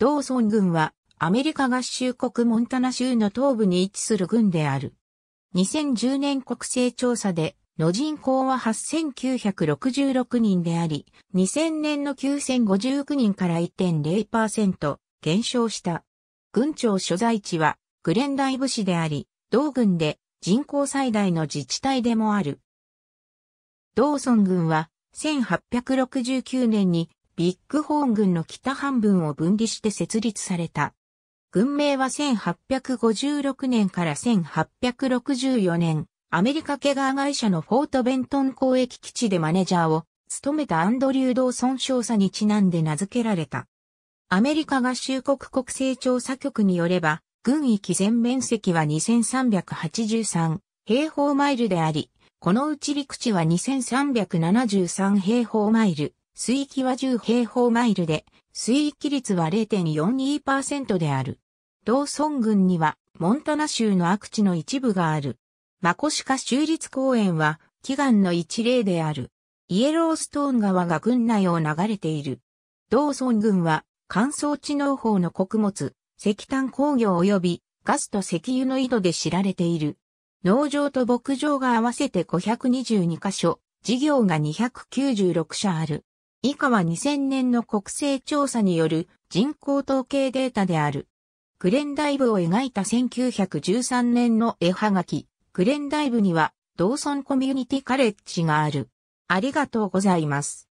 同村軍はアメリカ合衆国モンタナ州の東部に位置する軍である。2010年国勢調査での人口は8966人であり、2000年の9059人から1.0%減少した。軍庁所在地はグレンダイブ市であり、同軍で人口最大の自治体でもある。同村軍は1869年にビッグホーン軍の北半分を分離して設立された。軍名は1856年から1864年、アメリカケガー会社のフォートベントン公益基地でマネージャーを務めたアンドリュー・ドーソン少佐にちなんで名付けられた。アメリカ合衆国国勢調査局によれば、軍域全面積は2383平方マイルであり、このうち陸地は2373平方マイル、水域は10平方マイルで、水域率は0.42%である。同村群には、モンタナ州の悪地の一部がある。マコシカ州立公園は、祈願の一例である。イエローストーン川が群内を流れている。同村群は、乾燥地農法の穀物、石炭工業及びガスと石油の井戸で知られている。農場と牧場が合わせて522カ所、事業が296社ある。以下は2000年の国勢調査による人口統計データである。グレンダイブを描いた1913年の絵はがき、グレンダイブには、同村コミュニティカレッジがある。ありがとうございます。